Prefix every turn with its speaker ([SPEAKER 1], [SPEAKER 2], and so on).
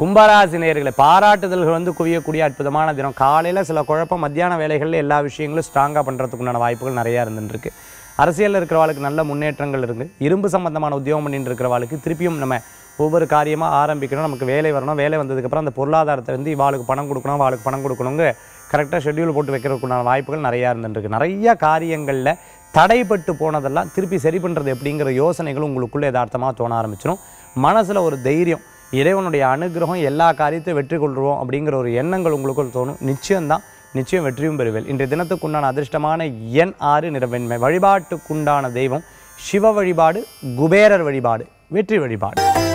[SPEAKER 1] கும்பராசி நேர்களை பாராட்டுதல்கள் வந்து குவியக்கூடிய அற்புதமான தினம் காலையில் சில குழப்பம் மத்தியான வேலைகளில் எல்லா விஷயங்களும் ஸ்ட்ராங்காக பண்ணுறதுக்கு உண்டான வாய்ப்புகள் நிறையா இருந்துருக்கு அரசியலில் இருக்கிறவாளுக்கு நல்ல முன்னேற்றங்கள் இருக்குது இரும்பு சம்மந்தமான உத்தியோகம் பண்ணிட்டு இருக்கிறவாளுக்கு திருப்பியும் நம்ம ஒவ்வொரு காரியமாக ஆரம்பிக்கணும் நமக்கு வேலை வரணும் வேலை வந்ததுக்கப்புறம் அந்த பொருளாதாரத்தை வந்து இவாளுக்கு பணம் கொடுக்கணும் அவளுக்கு பணம் கொடுக்கணுங்க கரெக்டாக ஷெட்யூல் போட்டு வைக்கிறதுக்குண்டான வாய்ப்புகள் நிறையா இருந்துருக்கு நிறையா காரியங்களில் தடைப்பட்டு போனதெல்லாம் திருப்பி சரி பண்ணுறது எப்படிங்கிற யோசனைகளும் உங்களுக்குள்ளே எதார்த்தமாக தோண ஆரம்பிச்சிடும் மனசில் ஒரு தைரியம் இறைவனுடைய அனுகிரகம் எல்லா காரியத்தையும் வெற்றி கொள்வோம் அப்படிங்கிற ஒரு எண்ணங்கள் உங்களுக்குள் தோணும் நிச்சயம்தான் நிச்சயம் வெற்றியும் பெறுவேல் இன்றைய தினத்துக்குண்டான அதிர்ஷ்டமான எண் ஆறு நிறவெண்மை வழிபாட்டுக்குண்டான தெய்வம் சிவ வழிபாடு குபேரர் வழிபாடு வெற்றி வழிபாடு